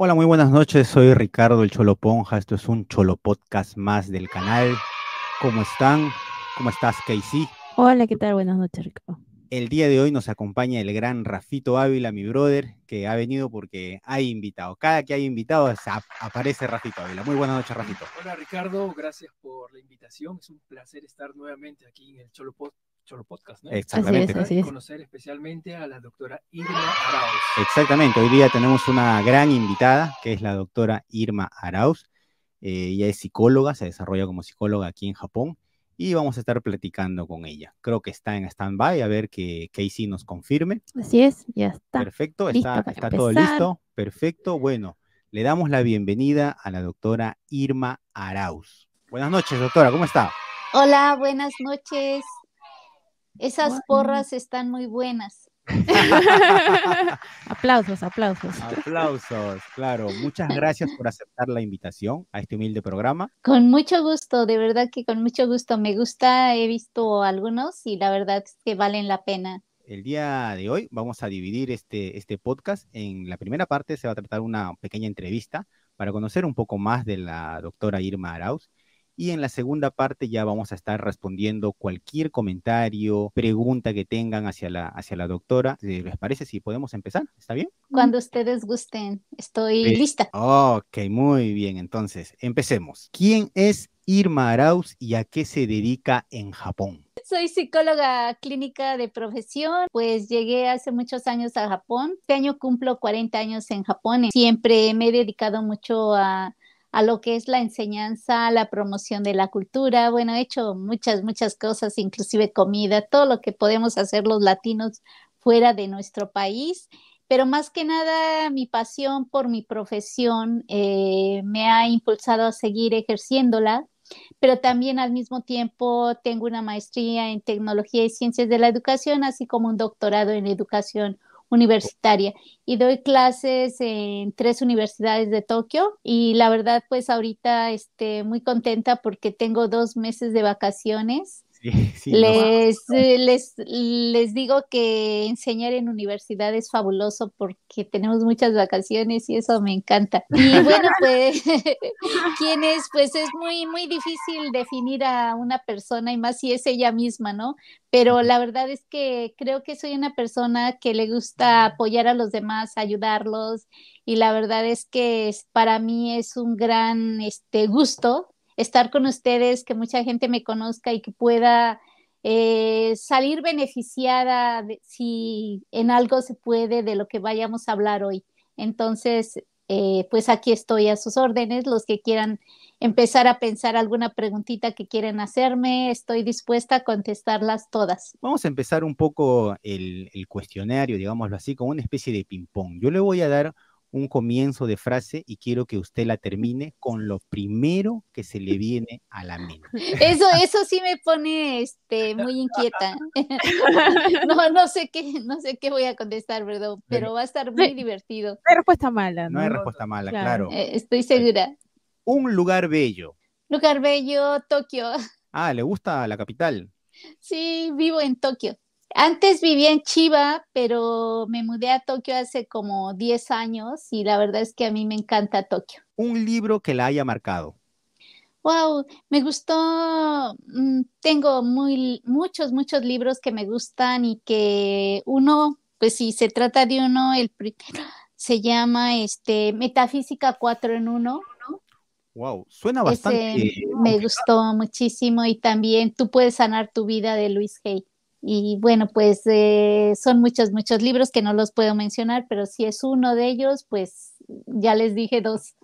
Hola, muy buenas noches. Soy Ricardo el Choloponja. Esto es un Cholo Podcast más del canal. ¿Cómo están? ¿Cómo estás, Casey? Hola, ¿qué tal? Buenas noches, Ricardo. El día de hoy nos acompaña el gran Rafito Ávila, mi brother, que ha venido porque ha invitado. Cada que hay invitado aparece Rafito Ávila. Muy buenas noches, Rafito. Hola, Ricardo. Gracias por la invitación. Es un placer estar nuevamente aquí en el Cholo Podcast, ¿no? Exactamente. Conocer especialmente a la doctora Irma Arauz. Exactamente, hoy día tenemos una gran invitada, que es la doctora Irma Arauz. Eh, ella es psicóloga, se desarrolla como psicóloga aquí en Japón y vamos a estar platicando con ella. Creo que está en stand-by, a ver que Casey nos confirme. Así es, ya está. Perfecto, está, está todo listo. Perfecto, bueno, le damos la bienvenida a la doctora Irma Arauz. Buenas noches, doctora, ¿cómo está? Hola, buenas noches. Esas porras están muy buenas. aplausos, aplausos. Aplausos, claro. Muchas gracias por aceptar la invitación a este humilde programa. Con mucho gusto, de verdad que con mucho gusto. Me gusta, he visto algunos y la verdad es que valen la pena. El día de hoy vamos a dividir este, este podcast. En la primera parte se va a tratar una pequeña entrevista para conocer un poco más de la doctora Irma Arauz y en la segunda parte ya vamos a estar respondiendo cualquier comentario, pregunta que tengan hacia la, hacia la doctora. ¿Les parece si podemos empezar? ¿Está bien? Cuando ustedes gusten, estoy lista. Ok, muy bien. Entonces, empecemos. ¿Quién es Irma Arauz y a qué se dedica en Japón? Soy psicóloga clínica de profesión, pues llegué hace muchos años a Japón. Este año cumplo 40 años en Japón. Siempre me he dedicado mucho a a lo que es la enseñanza, la promoción de la cultura. Bueno, he hecho muchas, muchas cosas, inclusive comida, todo lo que podemos hacer los latinos fuera de nuestro país. Pero más que nada, mi pasión por mi profesión eh, me ha impulsado a seguir ejerciéndola, pero también al mismo tiempo tengo una maestría en tecnología y ciencias de la educación, así como un doctorado en educación universitaria y doy clases en tres universidades de Tokio y la verdad pues ahorita estoy muy contenta porque tengo dos meses de vacaciones Eh, les, digo que enseñar en universidad es fabuloso porque tenemos muchas vacaciones y eso me encanta. Y bueno, pues quienes, pues es muy, muy difícil definir a una persona y más si es ella misma, ¿no? Pero la verdad es que creo que soy una persona que le gusta apoyar a los demás, ayudarlos y la verdad es que para mí es un gran este, gusto estar con ustedes, que mucha gente me conozca y que pueda eh, salir beneficiada si en algo se puede de lo que vayamos a hablar hoy. Entonces, eh, pues aquí estoy a sus órdenes, los que quieran empezar a pensar alguna preguntita que quieren hacerme, estoy dispuesta a contestarlas todas. Vamos a empezar un poco el, el cuestionario, digámoslo así, como una especie de ping-pong. Yo le voy a dar un comienzo de frase y quiero que usted la termine con lo primero que se le viene a la mente. Eso, eso sí me pone este, muy inquieta. No, no sé qué, no sé qué voy a contestar, verdad pero va a estar muy divertido. No hay respuesta mala. No, hay respuesta mala, claro. Eh, estoy segura. Un lugar bello. Lugar bello, Tokio. Ah, ¿le gusta la capital? Sí, vivo en Tokio. Antes vivía en Chiba, pero me mudé a Tokio hace como 10 años y la verdad es que a mí me encanta Tokio. Un libro que la haya marcado. Wow, me gustó, mm, tengo muy, muchos, muchos libros que me gustan y que uno, pues si se trata de uno, el primero se llama este, Metafísica 4 en 1. Wow, suena bastante. me gustó muchísimo y también Tú puedes sanar tu vida de Luis Hay. Y bueno, pues eh, son muchos, muchos libros que no los puedo mencionar, pero si es uno de ellos, pues ya les dije dos,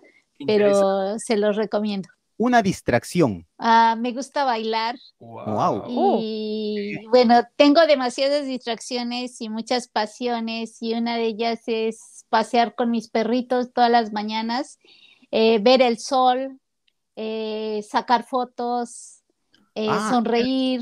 pero se los recomiendo. Una distracción. Ah, me gusta bailar. Wow. Y oh. bueno, tengo demasiadas distracciones y muchas pasiones y una de ellas es pasear con mis perritos todas las mañanas, eh, ver el sol, eh, sacar fotos, eh, ah, sonreír.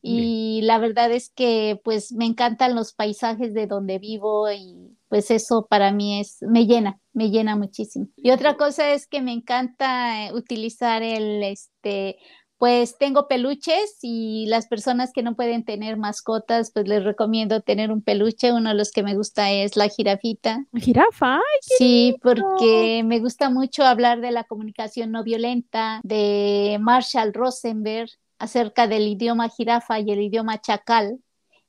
Y la verdad es que pues me encantan los paisajes de donde vivo y pues eso para mí es, me llena, me llena muchísimo. Y otra cosa es que me encanta eh, utilizar el, este, pues tengo peluches y las personas que no pueden tener mascotas, pues les recomiendo tener un peluche. Uno de los que me gusta es la jirafita. ¿Jirafa? sí, porque me gusta mucho hablar de la comunicación no violenta, de Marshall Rosenberg, acerca del idioma jirafa y el idioma chacal.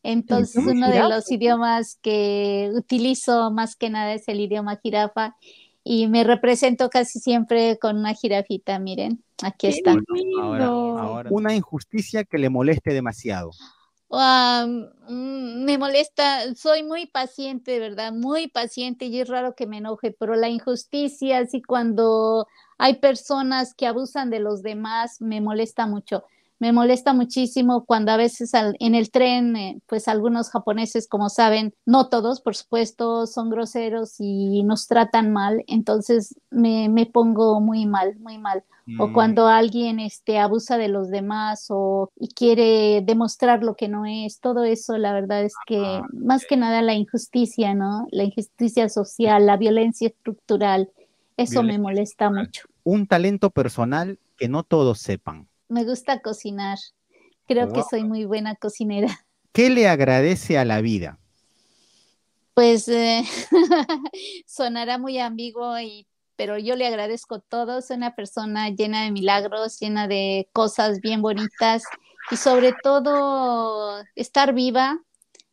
Entonces, uno de los idiomas que utilizo más que nada es el idioma jirafa y me represento casi siempre con una jirafita, miren. Aquí está. Una injusticia que le moleste demasiado. Mm, me molesta, soy muy paciente, ¿verdad? Muy paciente y es raro que me enoje, pero la injusticia, así cuando hay personas que abusan de los demás, me molesta mucho me molesta muchísimo cuando a veces en el tren, eh, pues algunos japoneses, como saben, no todos, por supuesto, son groseros y nos tratan mal, entonces me, pongo muy mal, muy mal. O mm. cuando alguien este, abusa de los demás o, y quiere demostrar lo que no es, todo eso, la verdad es que ah, más que nada la injusticia, ¿no? La injusticia social, la violencia estructural, eso me molesta mucho. Un talento personal que no todos sepan. Me gusta cocinar. Creo que ah. soy muy buena cocinera. ¿Qué le agradece a la vida? Pues eh, sonará muy ambiguo, y, pero yo le agradezco todo. Soy una persona llena de milagros, llena de cosas bien bonitas y sobre todo estar viva,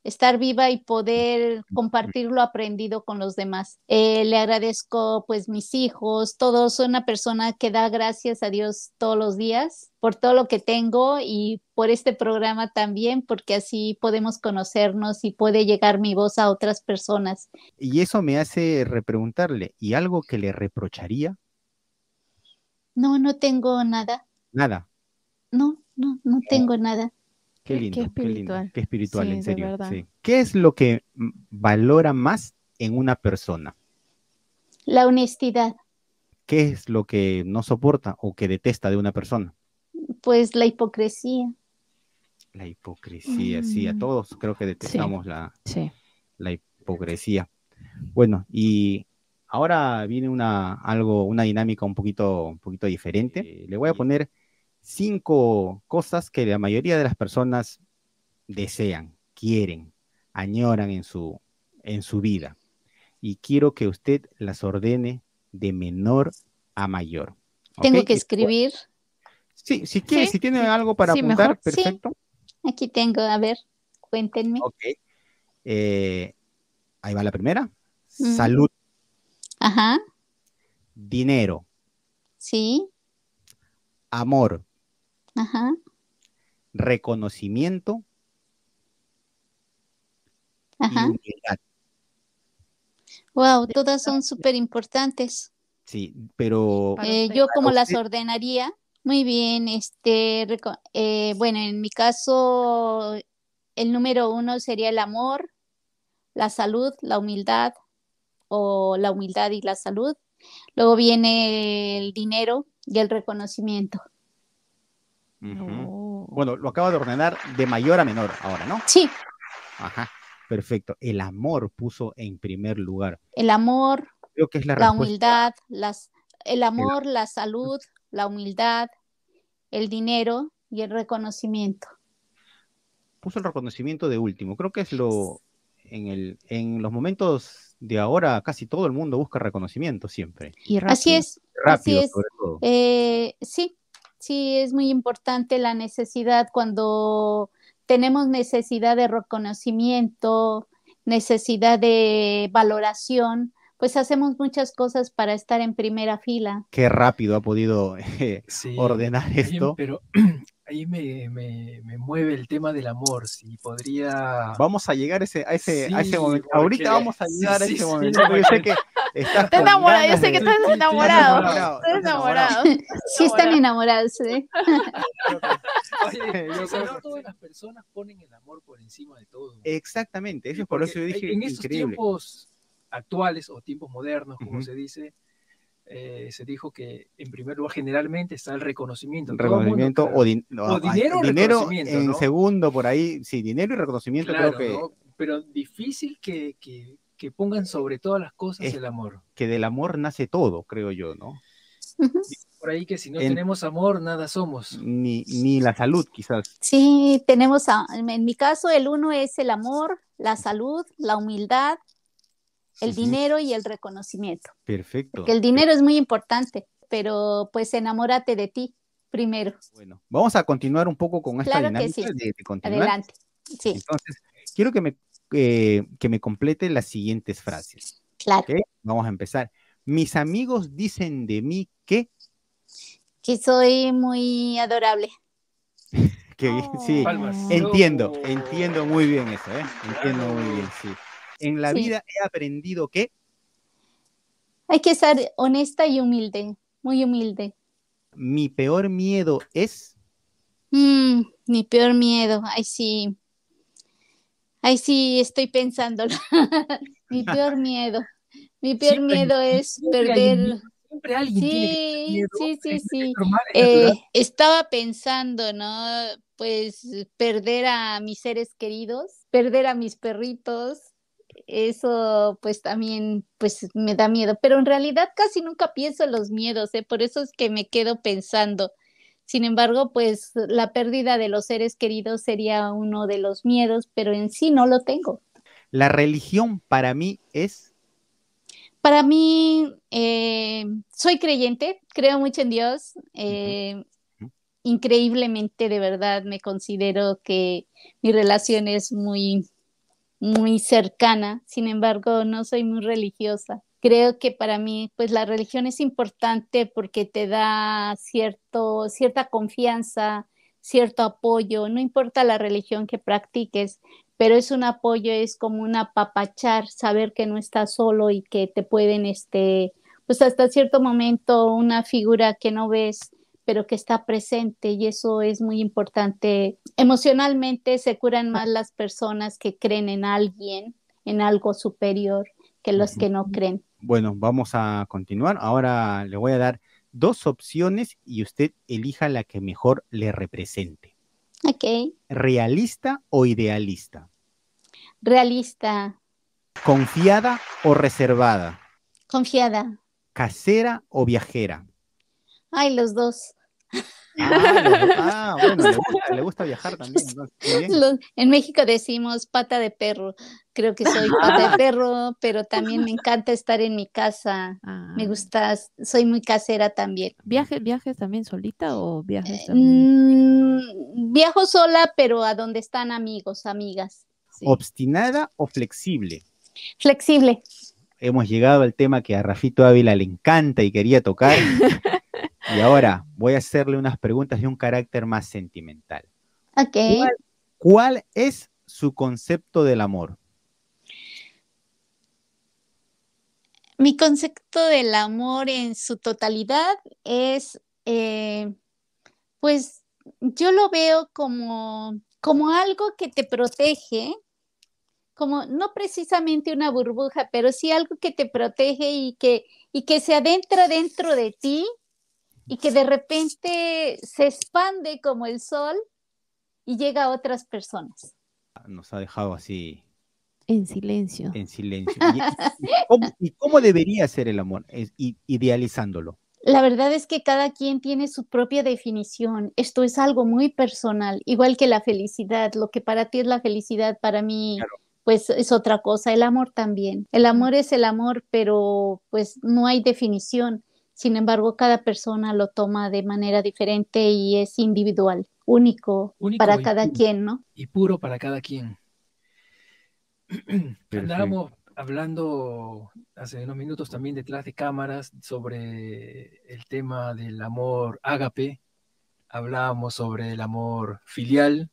estar viva y poder compartir lo aprendido con los demás. Eh, le agradezco pues mis hijos, todos, soy una persona que da gracias a Dios todos los días por todo lo que tengo y por este programa también, porque así podemos conocernos y puede llegar mi voz a otras personas. Y eso me hace repreguntarle, ¿y algo que le reprocharía? No, no tengo nada. Nada. No, no, no oh. tengo nada. Qué lindo, qué espiritual, qué, espiritual en serio. ¿Qué es lo que valora más en una persona? La honestidad. ¿Qué es lo que no soporta o que detesta de una persona? Pues la hipocresía. La hipocresía, sí, a mm. todos creo que detestamos la, la hipocresía. Bueno, y ahora viene una, algo, una dinámica un poquito, un poquito diferente. Le voy a poner cinco cosas que la mayoría de las personas desean, quieren, añoran en su, en su vida. Y quiero que usted las ordene de menor a mayor. ¿Tengo que escribir? Sí, si si tiene algo para apuntar, perfecto. Aquí tengo, a ver, cuéntenme. Ok. Eh, ahí va la primera. Mm. Salud. Ajá. Dinero. Sí. Amor. Ajá. Reconocimiento. Ajá. Wow, todas son súper importantes. Sí, pero... Eh, yo como las ordenaría. Muy bien, este, eh, bueno, en mi caso, el número uno sería el amor, la salud, la humildad, o la humildad y la salud. Luego viene el dinero y el reconocimiento. Bueno, lo acaba de ordenar de mayor a menor ahora, ¿no? Sí. Ajá, perfecto. El amor puso en primer lugar. El amor, Creo que es la, la humildad, las, el amor, la salud, la humildad, el dinero y el reconocimiento. Puso el reconocimiento de último. Creo que es lo, en, el, en los momentos de ahora casi todo el mundo busca reconocimiento siempre. Y Así es. así es. Eh, sí, Sí, es muy importante la necesidad cuando tenemos necesidad de reconocimiento, necesidad de valoración, pues hacemos muchas cosas para estar en primera fila. Qué rápido ha podido eh, ordenar esto. ahí me, me, me, mueve el tema del amor, si podría... Vamos a llegar ese, a ese, a ese momento. Ahorita vamos a llegar a ese momento. sé estás enamorado, yo sé que estás enamorado. Estás enamorado. Sí están enamorados. ¿eh? Oye, todas las personas ponen el amor por encima de todo. Exactamente, eso es por eso yo dije En esos tiempos actuales o tiempos modernos, como se dice eh, se dijo que en primer lugar generalmente está el reconocimiento. Reconocimiento o, dinero. dinero en segundo por ahí, sí, dinero y reconocimiento creo que... Pero difícil que, que, pongan sobre todas las cosas el amor. Que del amor nace todo, creo yo, ¿no? por ahí que si no tenemos amor, nada somos. Ni, ni la salud, quizás. Sí, tenemos, en mi caso, el uno es el amor, la salud, la humildad, el dinero y el reconocimiento. Perfecto. Porque el dinero es muy importante, pero pues enamórate de ti primero. Bueno, vamos a continuar un poco con esta claro de, Adelante. Sí. Entonces, quiero que me, eh, que me complete las siguientes frases. Claro. Vamos a empezar. Mis amigos dicen de mí que... Que soy muy adorable. Oh. sí, entiendo, entiendo muy bien eso, ¿eh? Entiendo muy bien, sí en la vida he aprendido que... Hay que ser honesta y humilde, muy humilde. Mi peor miedo es... Mm, mi peor miedo, ay sí. Ay sí, estoy pensando mi peor miedo. Mi peor miedo es perder... Siempre alguien sí, tiene miedo, sí, sí, sí. Eh, estaba pensando, ¿no? Pues perder a mis seres queridos, perder a mis perritos, eso pues también pues me da miedo, pero en realidad casi nunca pienso en los miedos, ¿eh? por eso es que me quedo pensando. Sin embargo, pues la pérdida de los seres queridos sería uno de los miedos, pero en sí no lo tengo. La religión para mí es... Para mí, eh, soy creyente, creo mucho en Dios, eh, increíblemente de verdad me considero que mi relación es muy muy cercana, sin embargo no soy muy religiosa. Creo que para mí pues la religión es importante porque te da cierto, cierta confianza, cierto apoyo, no importa la religión que practiques, pero es un apoyo, es como un apapachar, saber que no estás solo y que te pueden, este, pues hasta cierto momento, una figura que no ves pero que está presente y eso es muy importante. Emocionalmente se curan más las personas que creen en alguien, en algo superior, que los que no creen. Bueno, vamos a continuar. Ahora le voy a dar dos opciones y usted elija la que mejor le represente. Ok. ¿Realista o idealista? Realista. ¿Confiada o reservada? Confiada. ¿Casera o viajera? Ay, los dos. Ah, ah, bueno, le gusta, viajar también. en México decimos pata de perro. Creo que soy pata de ah. perro, pero también me encanta estar en mi casa. Me ah. gusta, soy muy casera también. ¿Viajes viajes también solita o viajes? Eh, mm, viajo sola, pero a donde están amigos, amigas. ¿Obstinada o flexible? Flexible. Hemos llegado al tema que a Rafito Ávila le encanta y quería tocar. Y ahora voy a hacerle unas preguntas de un carácter más sentimental. Ok. ¿Cuál, es su concepto del amor? Mi concepto del amor en su totalidad es, eh, pues yo lo veo como, algo que te protege, como no precisamente una burbuja, pero sí algo que te protege y que, y que se adentra dentro de ti y que de repente se expande como el sol y llega a otras personas. Nos ha dejado así. En silencio. En silencio. ¿Y, cómo, debería ser el amor? idealizándolo. La verdad es que cada quien tiene su propia definición. Esto es algo muy personal, igual que la felicidad. Lo que para ti es la felicidad, para mí pues es otra cosa. El amor también. El amor es el amor, pero pues no hay definición. Sin embargo, cada persona lo toma de manera diferente y es individual, único, para cada quien, ¿no? Y puro para cada quien. Andábamos hablando hace unos minutos también detrás de cámaras sobre el tema del amor ágape, hablábamos sobre el amor filial,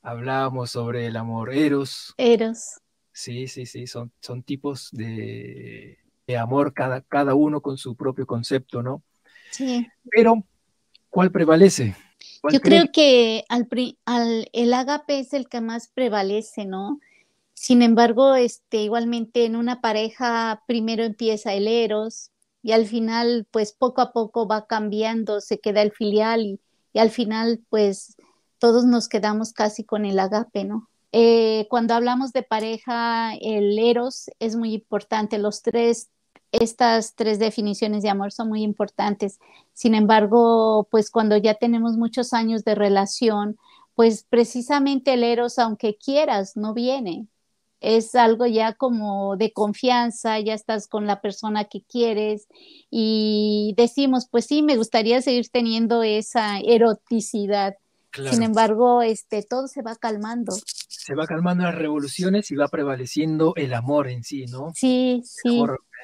hablábamos sobre el amor eros. Eros. Sí, sí, sí, son, son tipos de, de amor, cada, cada uno con su propio concepto, ¿no? Sí. Pero, ¿cuál prevalece? Yo creo que al, el ágape es el que más prevalece, ¿no? Sin embargo, este, igualmente en una pareja primero empieza el eros y al final, pues poco a poco va cambiando, se queda el filial y, al final, pues todos nos quedamos casi con el agape, ¿no? Eh, cuando hablamos de pareja, el eros es muy importante, los tres estas tres definiciones de amor son muy importantes. Sin embargo, pues cuando ya tenemos muchos años de relación, pues precisamente el eros, aunque quieras, no viene. Es algo ya como de confianza, ya estás con la persona que quieres y decimos, pues sí, me gustaría seguir teniendo esa eroticidad, sin embargo, este, todo se va calmando. Se va calmando las revoluciones y va prevaleciendo el amor en sí, ¿no? Sí, sí.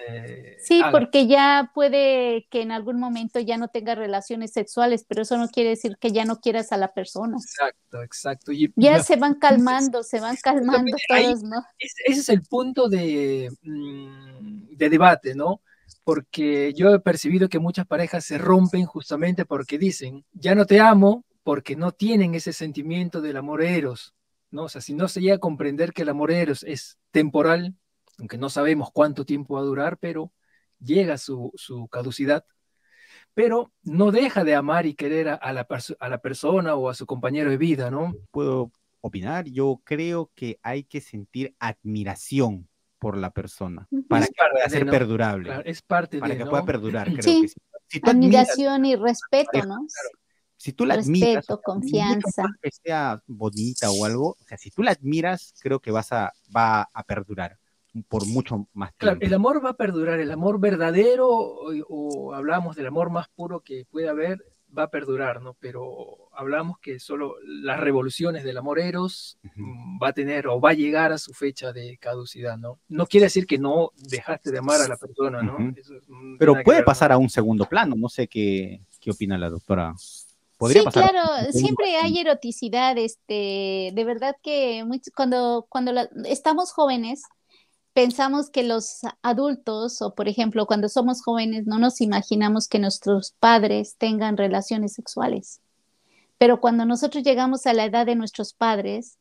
Eh, sí, porque ya puede que en algún momento ya no tenga relaciones sexuales, pero eso no quiere decir que ya no quieras a la persona. Exacto, exacto. ya se van calmando, se van calmando todos, ¿no? Ese es el punto de, mm, de debate, ¿no? Porque yo he percibido que muchas parejas se rompen justamente porque dicen, ya no te amo, porque no tienen ese sentimiento del amor eros, ¿no? O sea, si no se llega a comprender que el amor eros es temporal, aunque no sabemos cuánto tiempo va a durar, pero llega su, su caducidad, pero no deja de amar y querer a, la a la persona o a su compañero de vida, ¿no? Puedo opinar, yo creo que hay que sentir admiración por la persona para que pueda ser perdurable. es parte para que pueda perdurar, creo que sí. admiración y respeto, ¿no? si tú la admiras, confianza. sea bonita o algo, o sea, si tú la admiras, creo que vas a, va a perdurar por mucho más tiempo. Claro, el amor va a perdurar, el amor verdadero, o, hablamos del amor más puro que puede haber, va a perdurar, ¿no? Pero hablamos que solo las revoluciones del amor eros mm, va a tener o va a llegar a su fecha de caducidad, ¿no? No quiere decir que no dejaste de amar a la persona, ¿no? Pero puede pasar a un segundo plano, no sé qué, qué opina la doctora sí, claro, siempre hay eroticidad, este, de verdad que cuando, cuando estamos jóvenes, pensamos que los adultos, o por ejemplo, cuando somos jóvenes, no nos imaginamos que nuestros padres tengan relaciones sexuales. Pero cuando nosotros llegamos a la edad de nuestros padres,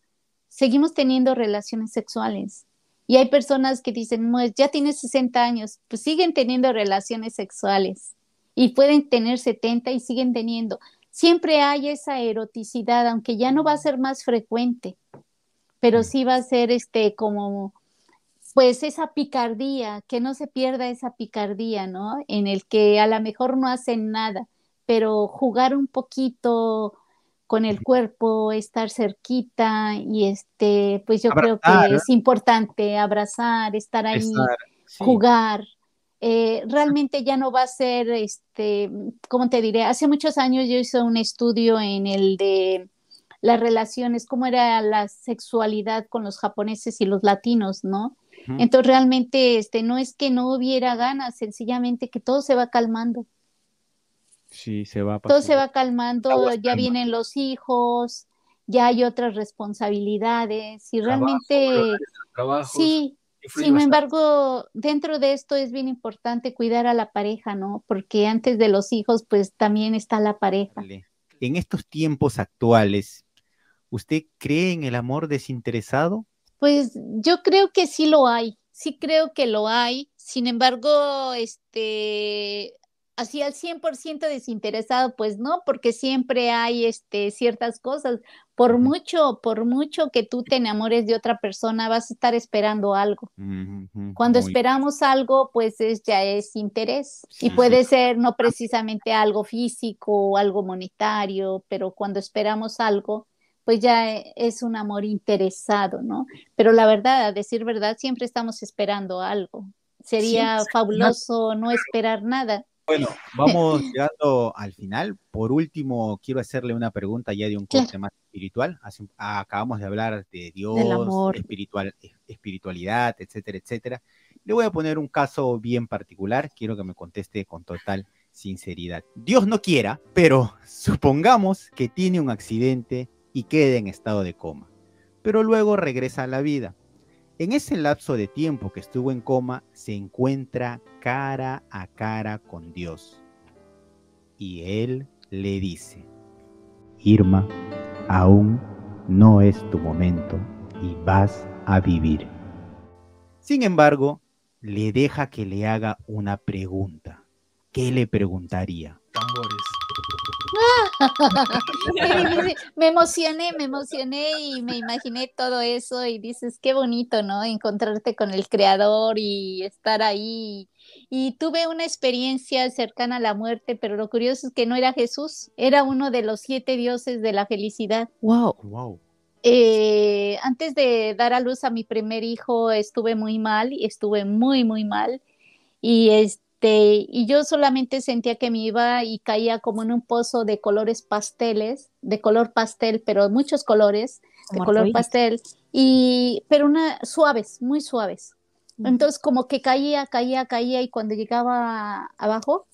seguimos teniendo relaciones sexuales. Y hay personas que dicen, ya tienes 60 años, pues siguen teniendo relaciones sexuales. Y pueden tener 70 y siguen teniendo siempre hay esa eroticidad, aunque ya no va a ser más frecuente, pero mm. sí va a ser este como pues esa picardía, que no se pierda esa picardía, ¿no? En el que a lo mejor no hacen nada, pero jugar un poquito con el cuerpo, estar cerquita y este, pues yo creo que es importante abrazar, estar ahí, jugar, eh, realmente ya no va a ser, este, ¿cómo te diré? Hace muchos años yo hice un estudio en el de las relaciones, cómo era la sexualidad con los japoneses y los latinos, ¿no? Entonces realmente este, no es que no hubiera ganas, sencillamente que todo se va calmando. Sí, se va. Todo se va calmando, ya vienen los hijos, ya hay otras responsabilidades y realmente... sí, sin embargo, dentro de esto es bien importante cuidar a la pareja, ¿no? Porque antes de los hijos, pues también está la pareja. En estos tiempos actuales, ¿usted cree en el amor desinteresado? Pues yo creo que sí lo hay, sí creo que lo hay. Sin embargo, este, así al 100% desinteresado, pues no, porque siempre hay este, ciertas cosas. Por mucho, por mucho que tú te enamores de otra persona, vas a estar esperando algo. Cuando esperamos algo, pues ya es interés. y puede ser no precisamente algo físico o algo monetario, pero cuando esperamos algo, pues ya e, es un amor interesado, ¿no? Pero la verdad, a decir verdad, siempre estamos esperando algo. Sería fabuloso no esperar nada bueno, vamos llegando al final. Por último, quiero hacerle una pregunta ya de un tema más espiritual. Acabamos de hablar de Dios, espiritual, espiritualidad, etcétera, etcétera. Le voy a poner un caso bien particular. Quiero que me conteste con total sinceridad. Dios no quiera, pero supongamos que tiene un accidente y queda en estado de coma, pero luego regresa a la vida. En ese lapso de tiempo que estuvo en coma, se encuentra cara a cara con Dios. Y Él le dice, Irma, aún no es tu momento y vas a vivir. Sin embargo, le deja que le haga una pregunta. ¿Qué le preguntaría? me emocioné, me emocioné y me imaginé todo eso y dices, qué bonito, ¿no? Encontrarte con el creador y estar ahí. Y tuve una experiencia cercana a la muerte, pero lo curioso es que no era Jesús, era uno de los siete dioses de la felicidad. Wow, wow. Eh, antes de dar a luz a mi primer hijo estuve muy mal, estuve muy, muy mal. Y este este, y yo solamente sentía que me iba y caía como en un pozo de colores pasteles, de color pastel, pero muchos colores, de color pastel, y, pero una, suaves, muy suaves. Entonces como que caía, caía, caía y cuando llegaba abajo,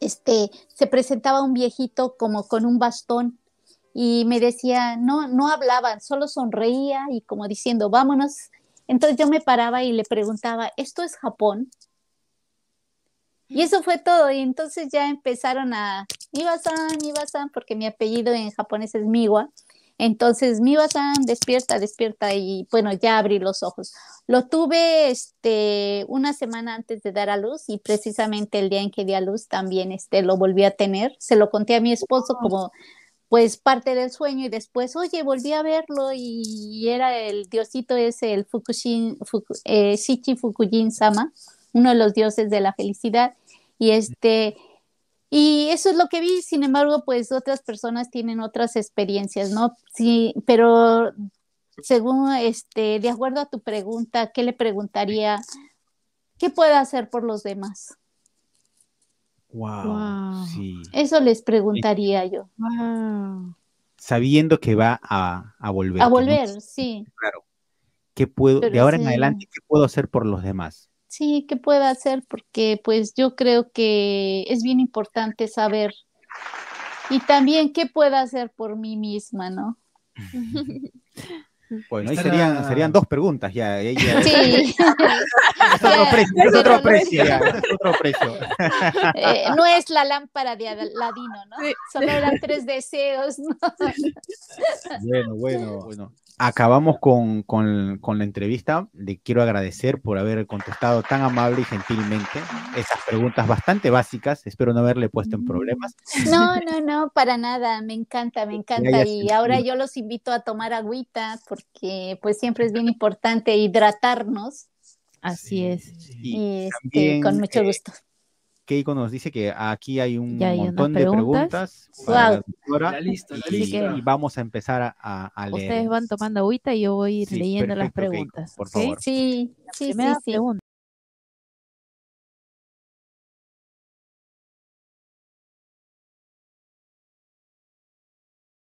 este, se presentaba un viejito como con un bastón y me decía, no, no hablaban, solo sonreía y como diciendo, vámonos. Entonces yo me paraba y le preguntaba, ¿esto es Japón? Y eso fue todo. Y entonces ya empezaron a Miwa-san, san porque mi apellido en japonés es Miwa. Entonces, mi san despierta, despierta. Y bueno, ya abrí los ojos. Lo tuve este, una semana antes de dar a luz y precisamente el día en que di a luz también este, lo volví a tener. Se lo conté a mi esposo como pues parte del sueño y después, oye, volví a verlo y era el diosito ese, el Fukushin, eh, Shichi Fukujin Sama, uno de los dioses de la felicidad. Y este, y eso es lo que vi, sin embargo, pues otras personas tienen otras experiencias, ¿no? Sí, pero según este, de acuerdo a tu pregunta, ¿qué le preguntaría? ¿Qué puedo hacer por los demás? Wow. Sí. Eso les preguntaría yo. Sabiendo que va a, volver. A volver, sí. Claro. ¿Qué puedo, de ahora en adelante, qué puedo hacer por los demás? sí, ¿qué puedo hacer, porque pues yo creo que es bien importante saber y también qué puedo hacer por mí misma, ¿no? Bueno, ahí serían, serían dos preguntas ya. Sí. es otro precio, es otro precio, eh, no es la lámpara de Aladino, ¿no? Solo eran tres deseos. ¿no? Bueno, bueno, bueno acabamos con, la entrevista. Le quiero agradecer por haber contestado tan amable y gentilmente esas preguntas bastante básicas. Espero no haberle puesto en problemas. No, no, no, para nada. Me encanta, me encanta. Y ahora yo los invito a tomar agüita porque pues siempre es bien importante hidratarnos. Así es. Y, este, con mucho eh, gusto. Keiko nos dice que aquí hay un montón de preguntas. para la y, vamos a empezar a, leer. Ustedes van tomando agüita y yo voy leyendo las preguntas. por favor. Sí, sí, sí. sí, sí